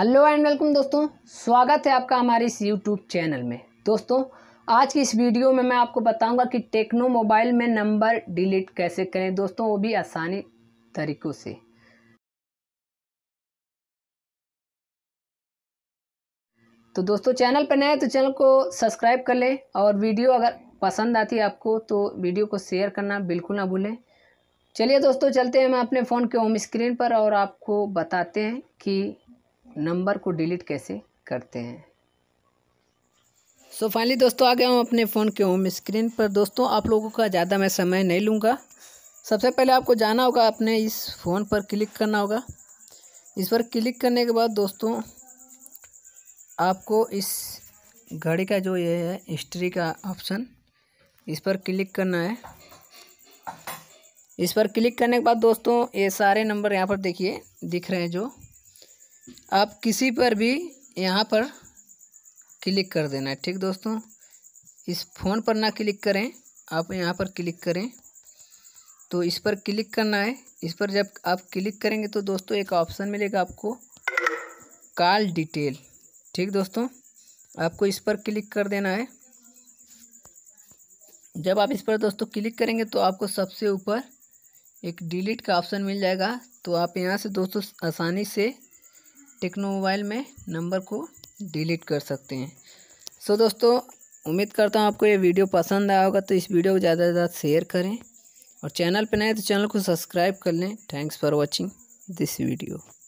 hello and welcome दोस्तों स्वागत है आपका हमारे इस यूट्यूब चैनल में दोस्तों आज की इस वीडियो में मैं आपको बताऊंगा कि टेक्नो मोबाइल में नंबर डिलीट कैसे करें दोस्तों वो भी आसानी तरीक़ों से तो दोस्तों चैनल पर नए तो चैनल को सब्सक्राइब कर लें और वीडियो अगर पसंद आती है आपको तो वीडियो को शेयर करना बिल्कुल ना भूलें चलिए दोस्तों चलते हैं मैं अपने फ़ोन के होम स्क्रीन पर और आपको बताते हैं कि नंबर को डिलीट कैसे करते हैं सो so फाइनली दोस्तों आ गया हूँ अपने फ़ोन के होम स्क्रीन पर दोस्तों आप लोगों का ज़्यादा मैं समय नहीं लूँगा सबसे पहले आपको जाना होगा अपने इस फ़ोन पर क्लिक करना होगा इस पर क्लिक करने के बाद दोस्तों आपको इस घड़ी का जो ये है हिस्ट्री का ऑप्शन इस पर क्लिक करना है इस पर क्लिक करने के बाद दोस्तों ये सारे नंबर यहाँ पर देखिए दिख रहे हैं जो आप किसी पर भी यहाँ पर क्लिक कर देना है ठीक दोस्तों इस फ़ोन पर ना क्लिक करें आप यहाँ पर क्लिक करें तो इस पर क्लिक करना है इस पर जब आप क्लिक करेंगे तो दोस्तों एक ऑप्शन मिलेगा आपको कॉल डिटेल ठीक दोस्तों आपको इस पर क्लिक कर देना है जब आप इस पर दोस्तों क्लिक करेंगे तो आपको सबसे ऊपर एक डिलीट का ऑप्शन मिल जाएगा तो आप यहाँ से दोस्तों आसानी से टेक्नो मोबाइल में नंबर को डिलीट कर सकते हैं सो दोस्तों उम्मीद करता हूँ आपको ये वीडियो पसंद आया होगा तो इस वीडियो को ज़्यादा से ज़्यादा शेयर करें और चैनल पर नए तो चैनल को सब्सक्राइब कर लें thanks for watching this video